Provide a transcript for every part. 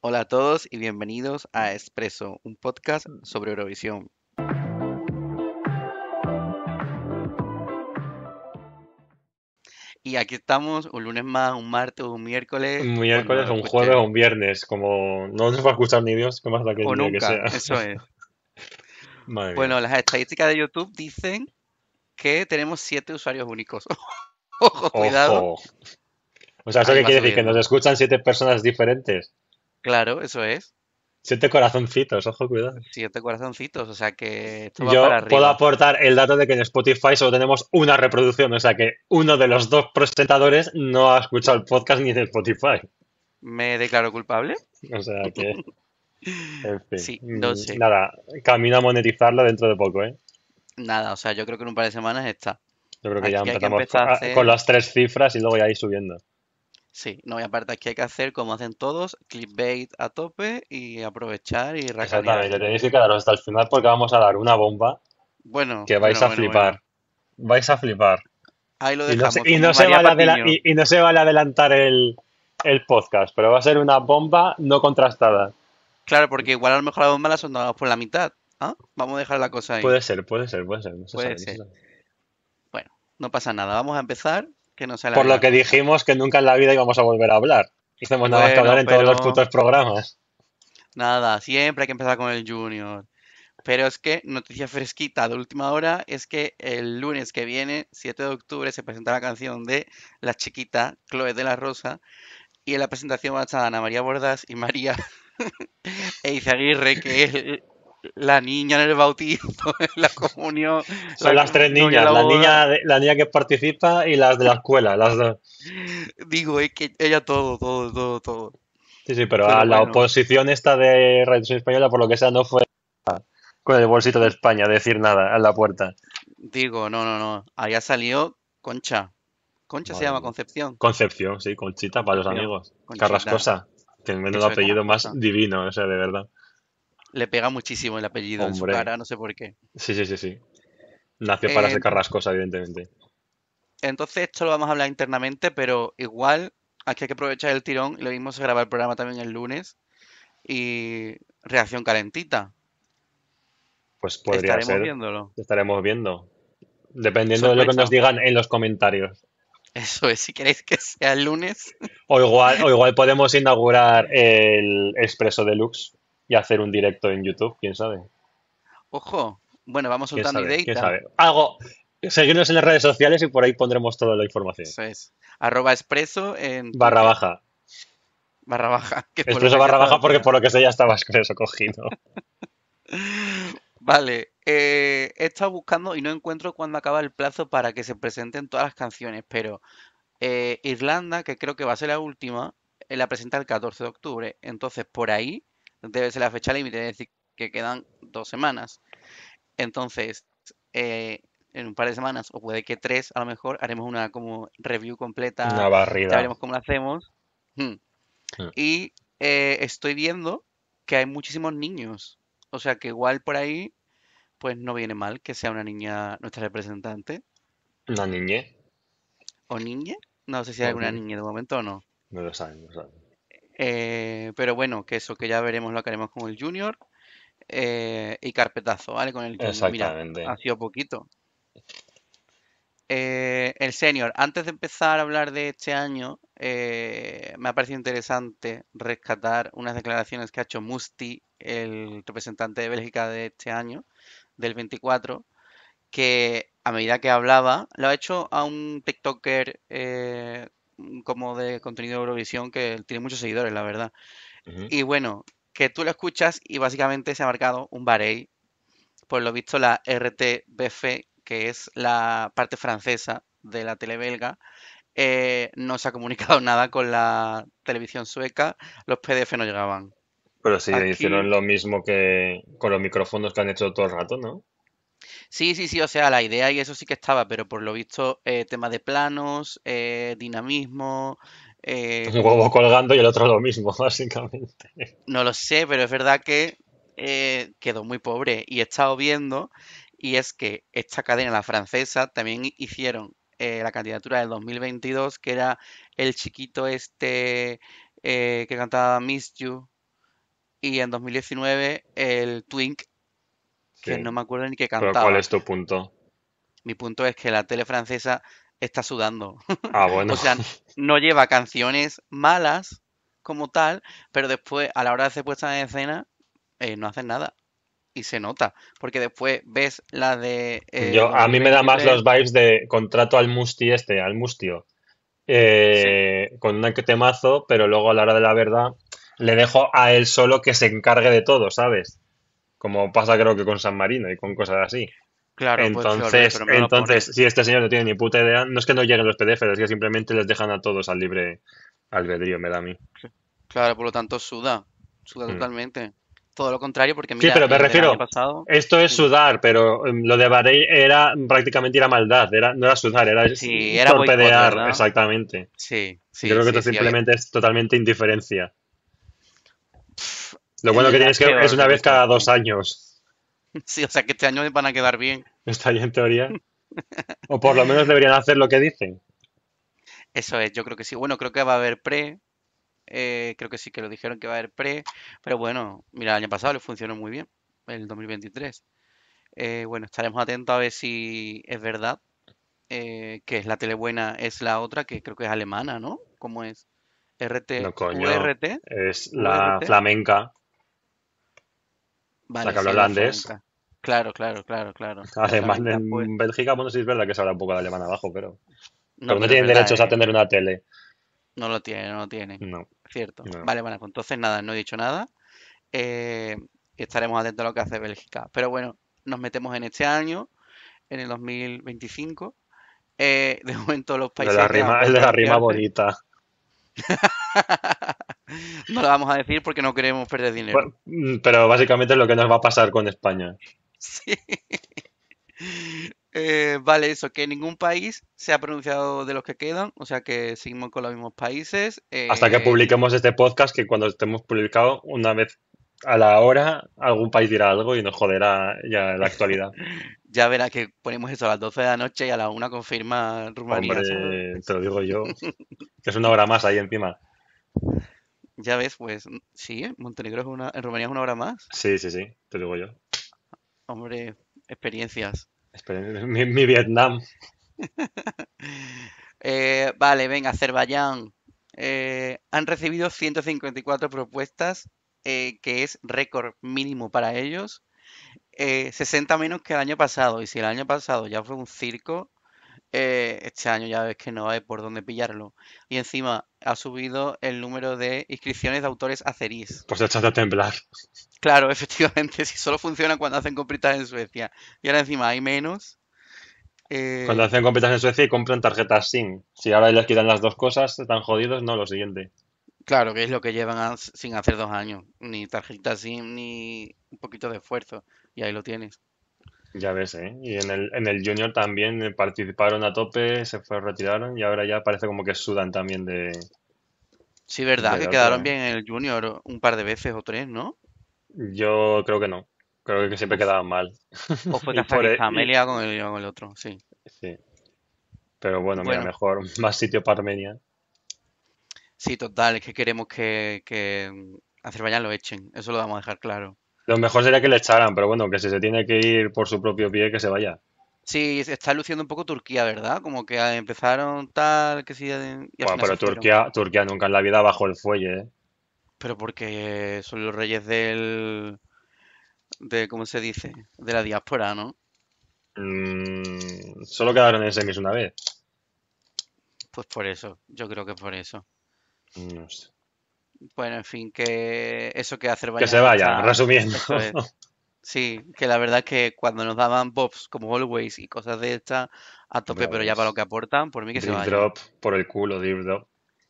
Hola a todos y bienvenidos a Expreso, un podcast mm. sobre Eurovisión. Y aquí estamos, un lunes más, un martes, un miércoles. Un miércoles, un jueves o un viernes, como no nos va a escuchar ni Dios, que más da que, que sea. Eso es. bueno, las estadísticas de YouTube dicen que tenemos siete usuarios únicos. Ojo, cuidado. O sea, ¿eso qué quiere decir? ¿Que nos escuchan siete personas diferentes? Claro, eso es. Siete corazoncitos, ojo, cuidado. Siete corazoncitos, o sea que esto va para arriba. puedo aportar el dato de que en Spotify solo tenemos una reproducción, o sea que uno de los dos presentadores no ha escuchado el podcast ni en Spotify. ¿Me declaro culpable? O sea que... En fin. Sí, no mm, sé. Nada, camino a monetizarlo dentro de poco, ¿eh? Nada, o sea, yo creo que en un par de semanas está. Yo creo que ya empezamos con las tres cifras y luego ya ir subiendo. Sí, no, y aparte que hay que hacer como hacen todos, clickbait a tope y aprovechar y racanear. Exactamente, tenéis que quedaros hasta el final porque vamos a dar una bomba bueno, que vais a flipar. Vais a flipar. Ahí lo dejamos. Y no se, vale va, a adelantar el, podcast, pero va a ser una bomba no contrastada. Claro, porque igual a lo mejor la bomba la sondamos por la mitad. ¿Ah? Vamos a dejar la cosa ahí. Puede ser, puede ser, puede ser. Bueno, no pasa nada. Vamos a empezar que Por lo que dijimos que nunca en la vida íbamos a volver a hablar. Hicimos nada más que hablar en todos los putos programas. Nada, siempre hay que empezar con el Junior. Pero es que, noticia fresquita de última hora, es que el lunes que viene, 7 de octubre, se presenta la canción de La Chiquita, Chloe de la Rosa, y en la presentación va a estar Ana María Bordas y María Aguirre, que es la niña en el bautismo, en la comunión. Son las tres niñas, la, niña, la niña que participa y las de la escuela. Las dos Digo, es que ella todo, todo, todo, todo. Sí, sí, pero, a la oposición esta de Radio Española, por lo que sea, no fue con el bolsito de España decir nada a la puerta. Digo, no, no, no. Allá salió Concha. Concha se llama Concepción. Concepción, sí, Conchita para los amigos. Carrascosa. Tiene menos apellido más divino, o sea, de verdad. Le pega muchísimo el apellido no sé por qué. Sí, sí, sí, sí. Nació para secar ser em, carrascosa, evidentemente. Entonces, esto lo vamos a hablar internamente, pero igual aquí hay que aprovechar el tirón. Lo vimos grabar el programa también el lunes. Y reacción calentita. Pues podría estaremos Viéndolo. Estaremos viendo. Dependiendo de lo que nos digan en los comentarios. Eso es, si queréis que sea el lunes. O igual, o igual podemos inaugurar el Expreso Deluxe y hacer un directo en YouTube, quién sabe. Ojo, bueno, vamos soltando ideas. ¿Quién sabe? Algo, seguirnos en las redes sociales y por ahí pondremos toda la información. Eso es. Arroba expreso en... Barra baja. Barra baja. expreso barra baja porque por lo que sé ya estaba expreso cogido. Vale, eh, he estado buscando y no encuentro cuándo acaba el plazo para que se presenten todas las canciones, pero eh, Irlanda, que creo que va a ser la última, eh, la presenta el 14 de octubre. Entonces, por ahí debe ser la fecha límite, es decir, que quedan dos semanas. Entonces, eh, en un par de semanas, o puede que tres, a lo mejor haremos una como review completa. Una barrida. Ya veremos cómo la hacemos. Hmm. Hmm. Y eh, estoy viendo que hay muchísimos niños. O sea que igual por ahí, pues no viene mal que sea una niña nuestra representante. Una niña. ¿O niña? No sé si hay alguna niña de momento o no. No lo saben, no lo saben. Eh, pero bueno, que eso, que ya veremos lo que haremos con el Junior. Eh, y carpetazo, ¿vale? Con el Junior. Mira, ha sido poquito. Eh, el Senior, antes de empezar a hablar de este año, me ha parecido interesante rescatar unas declaraciones que ha hecho Musti, el representante de Bélgica de este año, del 24, que a medida que hablaba, lo ha hecho a un TikToker como de contenido de Eurovisión que tiene muchos seguidores, la verdad. Y bueno, que tú lo escuchas y básicamente se ha marcado un barei. Por lo visto, la RTBF, que es la parte francesa de la tele belga, eh, no se ha comunicado nada con la televisión sueca, los PDF no llegaban. Pero sí, hicieron lo mismo que con los micrófonos que han hecho todo el rato, ¿no? Sí, sí, sí, o sea, la idea y eso sí que estaba, pero por lo visto, eh, tema de planos, eh, dinamismo. Eh, Un huevo colgando y el otro lo mismo, básicamente. No lo sé, pero es verdad que quedó muy pobre. Y he estado viendo, y es que esta cadena, la francesa, también hicieron la candidatura del 2022, que era el chiquito este que cantaba Miss You. Y en 2019, el Twink no me acuerdo ni qué cantaba. ¿Pero cuál es tu punto? Mi punto es que la tele francesa está sudando. Ah, bueno. o sea, no lleva canciones malas como tal, pero después, a la hora de ser puesta en escena, eh, no hacen nada. Y se nota, porque después ves la de... Eh, Yo, a mí me da más los vibes de contrato al Musti este, al Mustio, eh, con un temazo, pero luego a la hora de la verdad le dejo a él solo que se encargue de todo, ¿sabes? como pasa creo que con San Marino y con cosas así. Claro, entonces, entonces si este señor no tiene ni puta idea, no es que no lleguen los pdf es que simplemente les dejan a todos al libre albedrío, me da a mí. Claro, por lo tanto suda, suda mm. totalmente. Todo lo contrario, porque mira, sí, pero me refiero, esto es sudar, pero mm, lo de Barei era prácticamente era maldad, no era sudar, era, sí, era exactamente. Sí, sí. Yo creo que esto simplemente es totalmente indiferencia. Lo bueno que tienes que es una vez cada dos años. Sí, o sea que este año van a quedar bien. Está bien en teoría. O por lo menos deberían hacer lo que dicen. Eso es, yo creo que sí. Bueno, creo que va a haber pre. Eh, creo que sí que lo dijeron que va a haber pre. Pero bueno, mira, el año pasado le funcionó muy bien, el 2023. Eh, bueno, estaremos atentos a ver si es verdad. Eh, que es la tele buena, es la otra, que creo que es alemana, ¿no? ¿Cómo es? RT. No, coño. E es e la flamenca. Vale, Claro, claro, claro, claro. Además, pues. en Bélgica, bueno, sí es verdad que se habla un poco de alemán abajo, pero no, tienen derechos a eh. tener una tele. No lo tienen, no lo tienen. Cierto. Vale, bueno, pues entonces nada, no he dicho nada. Eh, estaremos atentos a lo que hace Bélgica. Pero bueno, nos metemos en este año, en el 2025. Eh, de momento los países... El de la rima, de la rima bonita. No lo vamos a decir porque no queremos perder dinero. Mm, pero básicamente es lo que nos va a pasar con España. Eh, vale, eso, que ningún país se ha pronunciado de los que quedan, o sea que seguimos con los mismos países. Eh, Hasta que publiquemos este podcast, que cuando estemos publicados una vez a la hora, algún país dirá algo y nos joderá ya la actualidad. ya verás que ponemos eso a las 12 de la noche y a la 1 confirma Rumanía. te lo digo yo, que es una hora más ahí encima. Ya ves, pues mm, sí, Montenegro es una, en Rumanía es una hora más. Sí, sí, sí, te digo yo. Hombre, experiencias. Mi, Vietnam. Eh, vale, venga, Azerbaiyán. Eh, han recibido 154 propuestas, eh, que es récord mínimo para ellos. 60 menos que el año pasado. Y si el año pasado ya fue un circo, eh, este año ya ves que no hay por dónde pillarlo. Y encima ha subido el número de inscripciones de autores a Ceris Pues echas a temblar. Claro, efectivamente, si solo funciona cuando hacen compritas en Suecia. Y ahora encima hay menos. Eh, cuando hacen compritas en Suecia y compran tarjetas SIM. Si ahora les quitan las dos cosas, están jodidos, no, lo siguiente. Claro, que es lo que llevan sin hacer dos años. Ni tarjetas SIM, ni un poquito de esfuerzo. Y ahí lo tienes. Ya ves, ¿eh? Y en el, en el Junior también participaron a tope, se fue, retiraron y ahora ya parece como que sudan también de... Sí, verdad, que quedaron bien en el Junior un par de veces o tres, ¿no? Yo creo que no. Creo que siempre quedaban mal. O fue Familia e- con, el, con el otro, sí. Sí. Pero bueno, mira, mejor más sitio para Armenia. Sí, total, es que queremos que, que Azerbaiyán lo echen, eso lo vamos a dejar claro. Lo mejor sería que le echaran, pero bueno, que si se tiene que ir por su propio pie, que se vaya. Sí, está luciendo un poco Turquía, ¿verdad? Como que empezaron tal, que sí. bueno, pero Turquía, Turquía nunca en la vida bajo el fuelle, ¿eh? Pero porque son los reyes del. de ¿Cómo se dice? De la diáspora, ¿no? Mm, solo quedaron en semis una vez. Pues por eso, yo creo que por eso. No sé. Bueno, en fin, que eso que Azerbaiyán. Que se vaya, resumiendo. Sí, que la verdad es que cuando nos daban bobs como always y cosas de estas, a tope, pero ya para lo que aportan, por mí que se vaya. Drop por el culo, deep drop.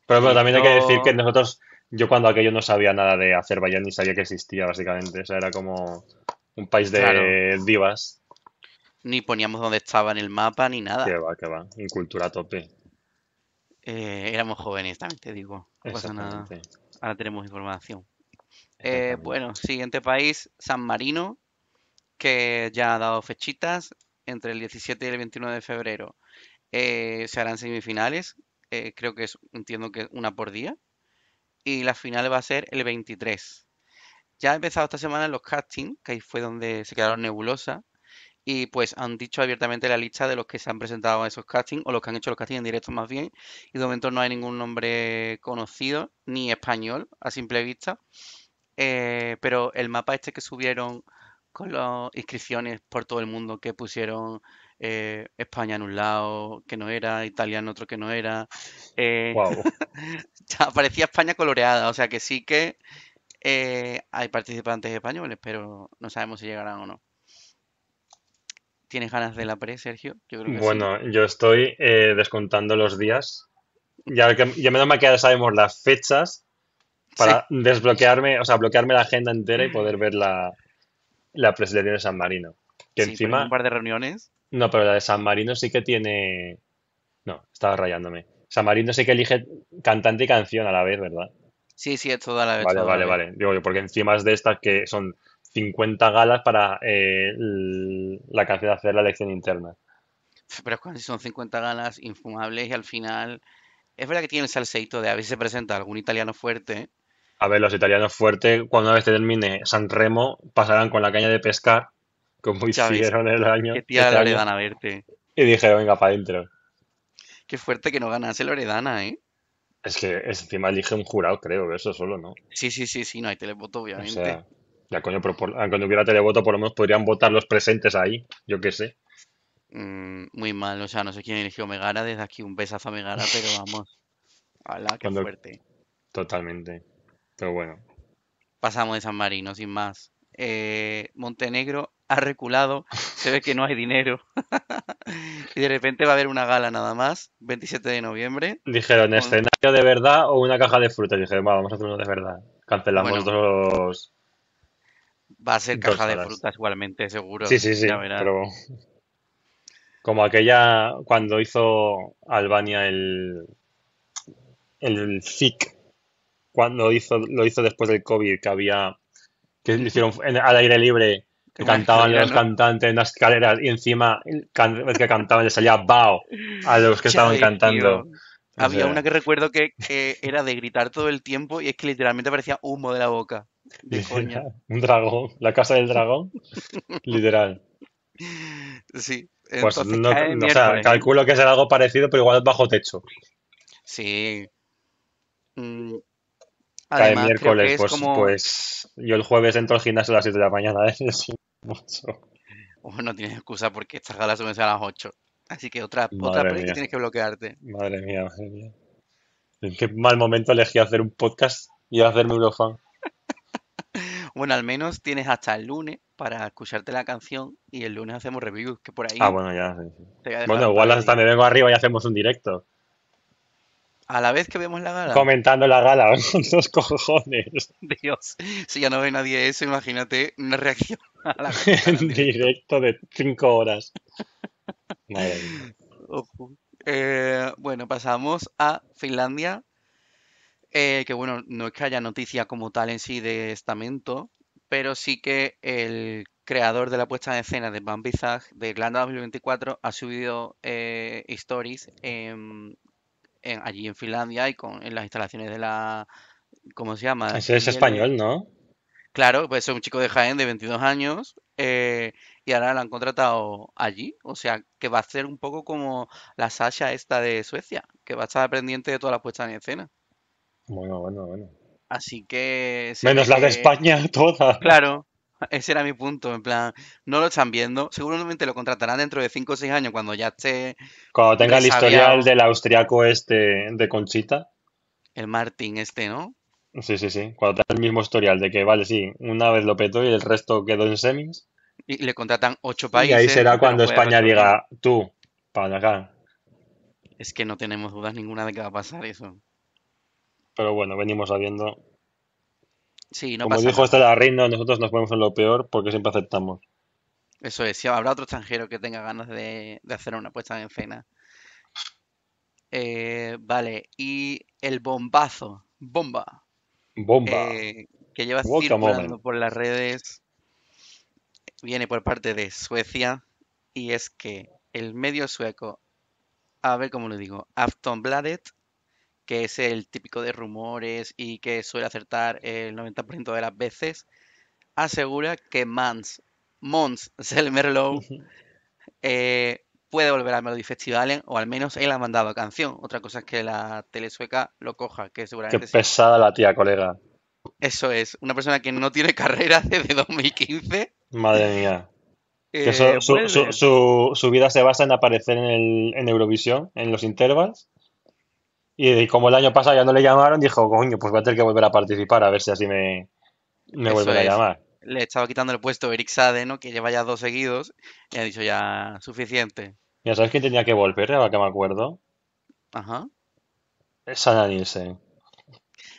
Pero también hay que decir que nosotros, yo cuando aquello no sabía nada de Azerbaiyán ni sabía que existía, básicamente. O sea, era como un país de divas. Ni poníamos dónde estaba en el mapa ni nada. Que va, que va. cultura a tope. Eh, éramos jóvenes también, te digo. No pasa nada ahora tenemos información. Eh, bueno, siguiente país, San Marino, que ya ha dado fechitas entre el 17 y el 21 de febrero. Eh, se harán semifinales, eh, creo que es, entiendo que una por día, y la final va a ser el 23. Ya ha empezado esta semana los castings, que ahí fue donde se quedaron nebulosas y pues han dicho abiertamente la lista de los que se han presentado a esos castings o los que han hecho los castings en directo más bien y de momento no hay ningún nombre conocido ni español a simple vista eh, pero el mapa este que subieron con las inscripciones por todo el mundo que pusieron eh, España en un lado que no era, Italia en otro que no era. Eh, parecía España coloreada, o sea que sí que eh, hay participantes españoles, pero no sabemos si llegarán o no. ¿Tienes ganas de la pre, Sergio? bueno, yo estoy eh, descontando los días. Ya, ya menos mal que ya sabemos las fechas para desbloquearme, o sea, bloquearme la agenda entera y poder ver la, la de San Marino. Que encima. Un par de reuniones. No, pero la de San Marino sí que tiene. No, estaba rayándome. San Marino sí que elige cantante y canción a la vez, ¿verdad? Sí, sí, es toda la vez. Vale, vale, vale. Digo, porque encima es de estas que son 50 galas para eh, la cantidad de hacer la elección interna. Pero es cuando son 50 galas infumables y al final. Es verdad que tiene el salseito de a si se presenta algún italiano fuerte. A ver, los italianos fuertes, cuando a veces termine San Remo, pasarán con la caña de pescar, como hicieron el año. ¿Qué este tía Loredana verte? Y dijeron, venga, para adentro. Qué fuerte que no ganase Loredana, ¿eh? Es que encima elige un jurado, creo, eso solo, ¿no? Sí, sí, sí, sí, no hay televoto, obviamente. Ya, coño, pero cuando hubiera televoto, por lo menos podrían votar los presentes ahí, yo qué sé. Mm, muy mal, o sea, no sé quién eligió Megara, desde aquí un besazo a Megara, pero vamos. Hala, qué fuerte. Totalmente. Pero bueno, Pasamos de San Marino, sin más. Eh, Montenegro ha reculado, se ve que no hay dinero. Y de repente va a haber una gala nada más, 27 de noviembre. dijeron escenario de verdad o una caja de frutas. Dijeron, vamos a hacer uno de verdad. Cancelamos los... Va a ser caja de frutas igualmente, seguro. Sí, sí, sí. como aquella cuando hizo Albania el, el FIC, cuando hizo, lo hizo después del COVID, que había, que lo hicieron al aire libre, que cantaban los cantantes en las escaleras y encima el, que cantaban les salía bao a los que estaban cantando. Había una que recuerdo que, que era de gritar todo el tiempo y es que literalmente parecía humo de la boca. Un dragón, la casa del dragón, literal. Sí. Pues no, o sea, calculo que será algo parecido, pero igual bajo techo. Sí. Mm, además, miércoles, pues, pues, yo el jueves entro al gimnasio a las 7 de la mañana, ¿eh? mucho. Oh, no tienes excusa porque Estas galas se a las 8. Así que otra, otra que tienes que bloquearte. Madre mía, madre mía. En qué mal momento elegí hacer un podcast y hacerme un fan. Bueno, al menos tienes hasta el lunes para escucharte la canción y el lunes hacemos reviews, que por ahí. Ah, bueno, ya. Bueno, igual hasta vengo arriba y hacemos un directo. A la vez que vemos la gala. Comentando la gala, con cojones. Dios, si ya no ve nadie eso, imagínate una reacción a la directo de cinco horas. Eh, bueno, pasamos a Finlandia, eh, que bueno, no es que haya noticia como tal en sí de estamento, pero sí que el creador de la puesta en escena de Bambi Zag de Irlanda 2024 ha subido eh, stories allí en Finlandia y con, en las instalaciones de la... ¿Cómo se llama? Ese ah, es español, ¿no? Claro, pues es un chico de Jaén de 22 años eh, y ahora la han contratado allí. O sea, que va a ser un poco como la Sasha esta de Suecia, que va a estar pendiente de todas las puestas en escena. Bueno, bueno, bueno. Así que... Menos la de España toda. Claro, ese era mi punto, en plan, no lo están viendo. Seguramente lo contratarán dentro de 5 o 6 años cuando ya esté... Cuando tenga el historial del austriaco este de Conchita. El Martín este, ¿no? Sí, sí, sí. Cuando tenga el mismo historial de que, vale, sí, una vez lo petó y el resto quedó en semis. Y le contratan 8 países. Y ahí será cuando España diga, tú, para acá. Es que no tenemos dudas ninguna de que va a pasar eso. Pero bueno, venimos sabiendo. Sí, no Como dijo esta este de nosotros nos ponemos en lo peor porque siempre aceptamos. Eso es, si habrá otro extranjero que tenga ganas de, hacer una apuesta en cena. Eh, vale, y el bombazo, bomba. Bomba. Eh, que lleva circulando por las redes, viene por parte de Suecia, y es que el medio sueco, a ver cómo lo digo, Aftonbladet, que es el típico de rumores y que suele acertar el 90% de las veces, asegura que Mans, Mons Selmerlow eh, puede volver al Melody Festival, o al menos él ha mandado canción. Otra cosa es que la tele sueca lo coja, que seguramente... Qué pesada la tía, colega. Eso es, una persona que no tiene carrera desde 2015. Madre mía. Eh, su, vida se basa en aparecer en, en Eurovisión, en los intervalos. Y como el año pasado ya no le llamaron, dijo, coño, pues voy a tener que volver a participar, a ver si así me, vuelven a llamar. Le estaba quitando el puesto Eric Sade, ¿no? Que lleva ya dos seguidos y ha dicho ya suficiente. Ya sabes quién tenía que volver, ahora que me acuerdo. Ajá. Es a Nielsen.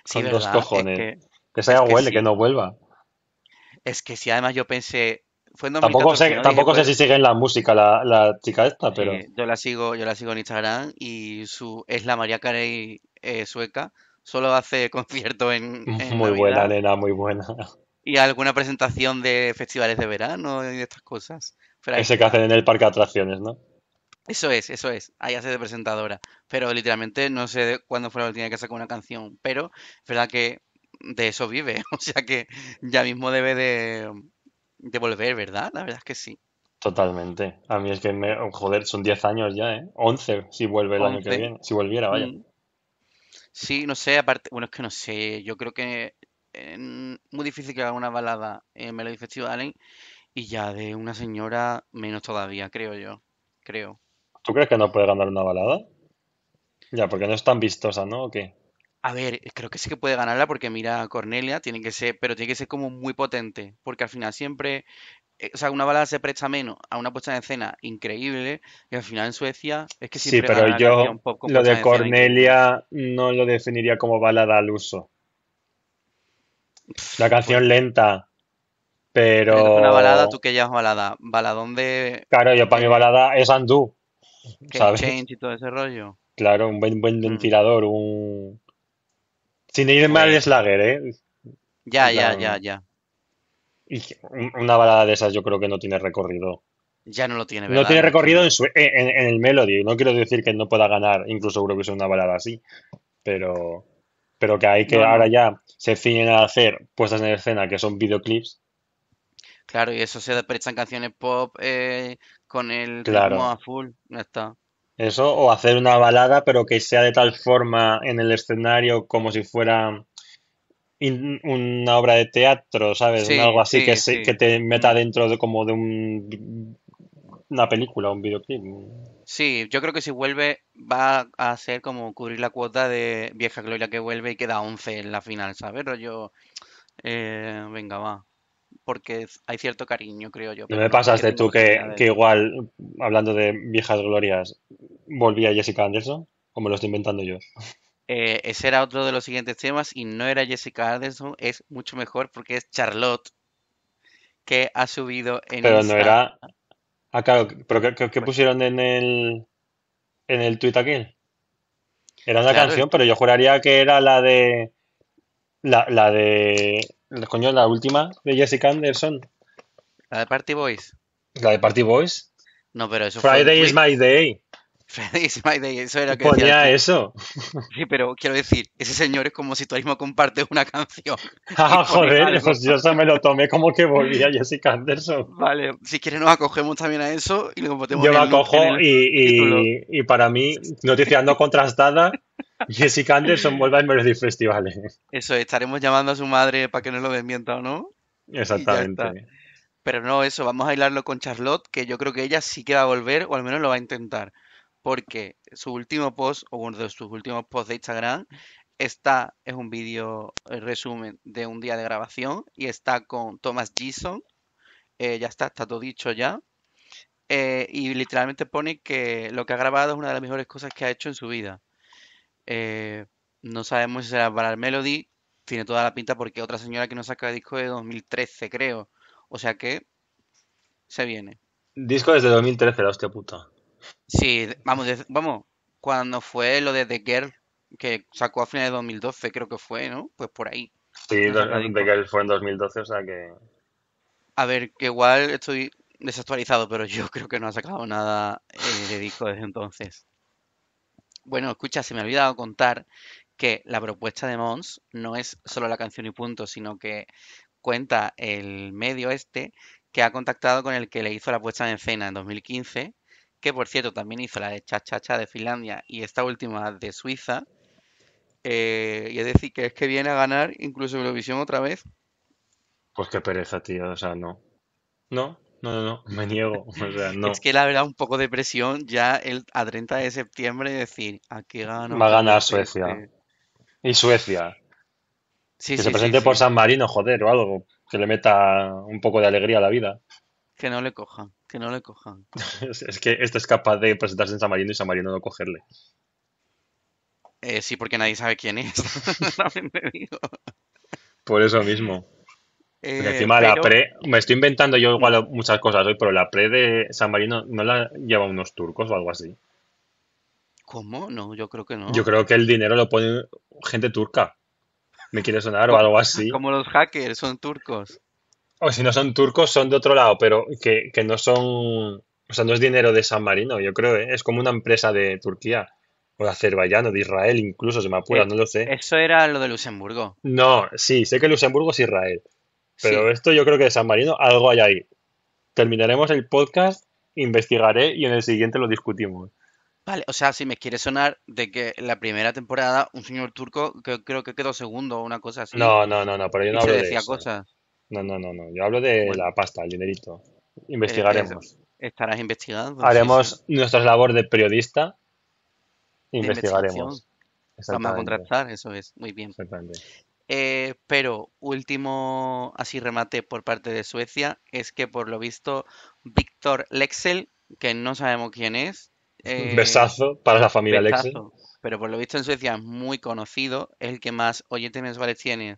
Sí, dos cojones. que, se haya huele, que, no vuelva. Es que si además yo pensé, Tampoco sé, pues, si sigue en la música la, chica esta, eh, pero. yo la sigo, yo la sigo en Instagram y su es la María Carey eh, sueca. Solo hace concierto en, Muy buena, nena, muy buena. Y alguna presentación de festivales de verano y de estas cosas. Ese que hacen en el parque de atracciones, ¿no? Eso es, eso es. Ahí hace de presentadora. Pero literalmente no sé cuándo fue la última que sacó una canción. Pero es verdad que de eso vive. O sea que ya mismo debe de, de volver, ¿verdad? La verdad es que sí. Totalmente. A mí es que, me, joder, son 10 años ya, ¿eh? 11 si vuelve el año que viene, si volviera, vaya. Mm. Sí, no sé, aparte, bueno, es que no sé, yo creo que es muy difícil que haga una balada en Melody Festival ¿eh? y ya de una señora menos todavía, creo yo, creo. ¿Tú crees que no puede ganar una balada? Ya, porque no es tan vistosa, ¿no? ¿O qué? A ver, creo que sí que puede ganarla porque mira, Cornelia tiene que ser, pero tiene que ser como muy potente, porque al final siempre, eh, o sea, una balada se presta menos a una puesta en escena increíble y al final en Suecia es que Sí, pero yo lo de Cornelia no lo definiría como balada al uso. La pues canción lenta, Pero Una balada, tú que llamas balada, baladón de claro, yo para mi balada es Andú, ¿sabes? ¿sabes? Change y todo ese rollo. Claro, un buen, buen mm. ventilador, un, sin ir mal es pues, ¿eh? Ya, ya, ya, ya. Y una balada de esas yo creo que no tiene recorrido. Ya no lo tiene, No tiene recorrido en, su, eh, en, el Melody. No quiero decir que no pueda ganar incluso creo que es una balada así, pero, pero que hay que ahora ya se ciñen a hacer puestas en escena que son videoclips. Claro, y eso se en canciones pop eh, con el claro. ritmo a full. está. Eso, o hacer una balada, pero que sea de tal forma en el escenario como si fuera una obra de teatro, ¿sabes? Algo así que, te meta dentro de como de un, una película, un videoclip. Sí, yo creo que si vuelve va a ser como cubrir la cuota de Vieja Gloria que vuelve y queda 11 en la final, ¿sabes? Yo, eh, venga, va porque hay cierto cariño, creo yo. No me de tú que, que, igual, hablando de viejas glorias, volvía Jessica Anderson, o me lo estoy inventando yo. Eh, ese era otro de los siguientes temas y no era Jessica Anderson, es mucho mejor porque es Charlotte que ha subido en Pero no era... Ah, pero ¿qué, pusieron en el, en el tweet aquí? Era una canción, pero yo juraría que era la de... la de Coño, la última de Jessica Anderson. ¿La de Party Boys? ¿La de Party Boys? No, pero eso Friday is my day. Friday is my day, eso era lo que Ponía eso. Sí, pero quiero decir, ese señor es como si tú mismo compartes una canción. Ah, joder, pues yo se me lo tomé como que volvía Jessica Anderson. Vale, si quieres nos acogemos también a eso y lo Yo me acojo y, y, y, para mí, no contrastada, Jessica Anderson vuelve a varios festivales. ¿eh? Eso, estaremos llamando a su madre para que no lo desmienta o no. Exactamente. Pero no, eso, vamos a hilarlo con Charlotte, que yo creo que ella sí que va a volver, o al menos lo va a intentar. Porque su último post, o uno de sus últimos posts de Instagram, está, es un vídeo resumen de un día de grabación, y está con Thomas Gison. Eh, ya está, está todo dicho ya. Eh, y literalmente pone que lo que ha grabado es una de las mejores cosas que ha hecho en su vida. Eh, no sabemos si será para el Melody. Tiene toda la pinta porque otra señora que no saca disco de 2013, creo. O sea que se viene. Disco desde 2013, la hostia puta. Sí, vamos, vamos, cuando fue lo de The Girl, que sacó a finales de 2012, creo que fue, ¿no? Pues por ahí. Sí, The Girl fue en 2012, o sea que... A ver, que igual estoy desactualizado, pero yo creo que no ha sacado nada eh, de disco desde entonces. Bueno, escucha, se me ha olvidado contar que la propuesta de Mons no es solo la canción y punto, sino que cuenta el medio este que ha contactado con el que le hizo la puesta en escena en 2015, que por cierto también hizo la de Cha Cha Cha de Finlandia y esta última de Suiza. Eh, y es decir, que es que viene a ganar incluso Eurovisión otra vez. Pues qué pereza, tío, o sea, no. No, no, no, no, me niego. Es que la verdad, un poco de presión ya el, a 30 de septiembre decir, ¿a qué gana? Va a ganar este Suecia. Y Suecia. que se presente por San Marino, joder, o algo. Que le meta un poco de alegría a la vida. Que no le cojan, que no le cojan. es que esto es capaz de presentarse en San Marino y San Marino no cogerle. Eh, sí, porque nadie sabe quién es. Por eso mismo. Eh, encima la pre, me estoy inventando yo igual muchas cosas hoy, pero la pre de San Marino no la lleva unos turcos o algo así. ¿Cómo? No, yo creo que no. Yo creo que el dinero lo pone gente turca. Me quiere sonar o algo así. Como los hackers, son turcos. O si no son turcos, son de otro lado, pero que, no son. O sea, no es dinero de San Marino, yo creo, ¿eh? Es como una empresa de Turquía o de Azerbaiyán o de Israel, incluso, se me apura, eh, no lo sé. Eso era lo de Luxemburgo. No, sí, sé que Luxemburgo es Israel, pero esto yo creo que de San Marino algo hay ahí. Terminaremos el podcast, investigaré y en el siguiente lo discutimos. Vale, o sea, si me quiere sonar de que la primera temporada un señor turco que creo que quedó segundo o una cosa así. No, no, no, no, pero yo no hablo de No, no, no, no, yo hablo de la pasta, el dinerito. Eh, Investigaremos. Estarás investigando. Haremos nuestras nuestra labor de periodista. Investigaremos. Vamos a contrastar, eso es. Muy bien. Exactamente. Eh, pero último así remate por parte de Suecia es que por lo visto Víctor Lexel, que no sabemos quién es. Un eh, besazo para la familia Lexel. Pero por lo visto en Suecia es muy conocido, es el que más oyentes mensuales tiene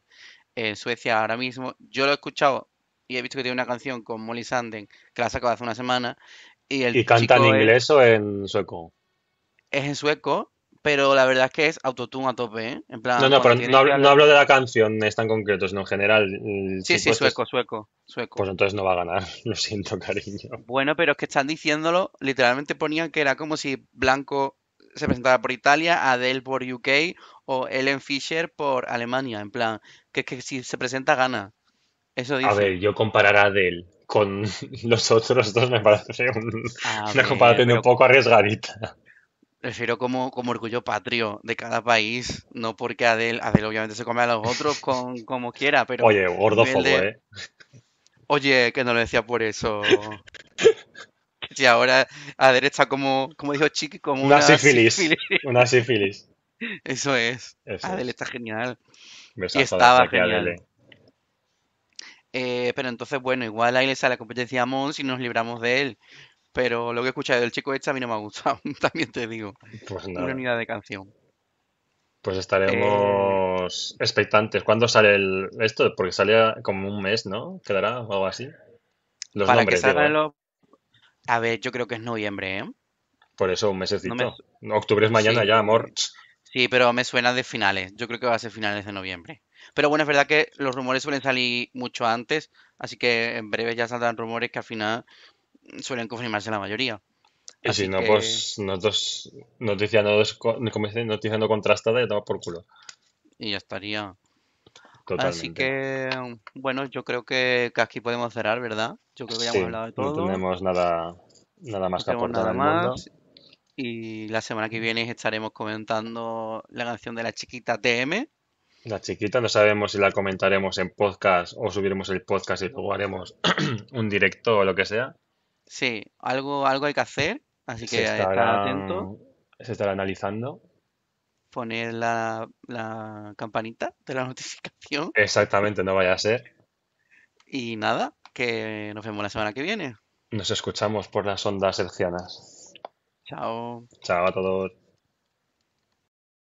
en Suecia ahora mismo. Yo lo he escuchado y he visto que tiene una canción con Molly Sanden que la sacó hace una semana. ¿Y, el canta en inglés o en sueco? Es en sueco pero la verdad es que es autotune a tope, ¿eh? no, no, pero no hablo, de la canción es tan concreto, sino en general. Mm, sí, sí, sueco, sueco, sueco. Pues entonces no va a ganar, lo siento, cariño. Bueno, pero es que están diciéndolo, literalmente ponían que era como si Blanco se presentara por Italia, Adele por UK o Ellen Fisher por Alemania, en plan, que es que si se presenta gana. Eso A ver, yo comparar a Adele con los otros dos me parece un, una comparación un poco arriesgadita refiero como, como orgullo patrio de cada país, no porque Adel, Adel obviamente se come a los otros con, como quiera, pero... Oye, gordófobo, ¿eh? Oye, que no lo decía por eso. Y ahora Adel está como, como dijo Chiqui, como una, sífilis. Una sífilis. Eso es. Adel está genial. y estaba genial. Eh, pero entonces, bueno, igual ahí le sale la competencia a Mons y nos libramos de él. Pero lo que he escuchado del chico este a mí no me ha gustado, también te digo. Pues Una unidad de canción. Pues estaremos eh, expectantes. ¿Cuándo sale el... esto? Porque sale como un mes, ¿no? ¿Quedará o algo así? Los nombres, A ver, yo creo que es noviembre, ¿eh? Por eso, un mesecito. Octubre es mañana ya, amor. Sí, pero me suena de finales. Yo creo que va a ser finales de noviembre. Pero bueno, es verdad que los rumores suelen salir mucho antes, así que en breve ya saldrán rumores que al final suelen confirmarse la mayoría. Y Así si no, pues nosotros noticiando, contrastada y estamos por culo. Y ya estaría. Así que, bueno, yo creo que, aquí podemos cerrar, ¿verdad? Yo creo que ya hemos hablado de todo. No tenemos nada, nada más que aportar. Nada más. Mundo. Y la semana que viene estaremos comentando la canción de la chiquita TM. La chiquita, no sabemos si la comentaremos en podcast o subiremos el podcast y luego haremos un directo o lo que sea. Sí, algo, algo hay que hacer, así que estar atento. Se estará analizando. Poner la, campanita de la notificación. Exactamente, no vaya a ser. Y nada, que nos vemos la semana que viene. Nos escuchamos por las ondas hercianas. Chao. Chao a todos.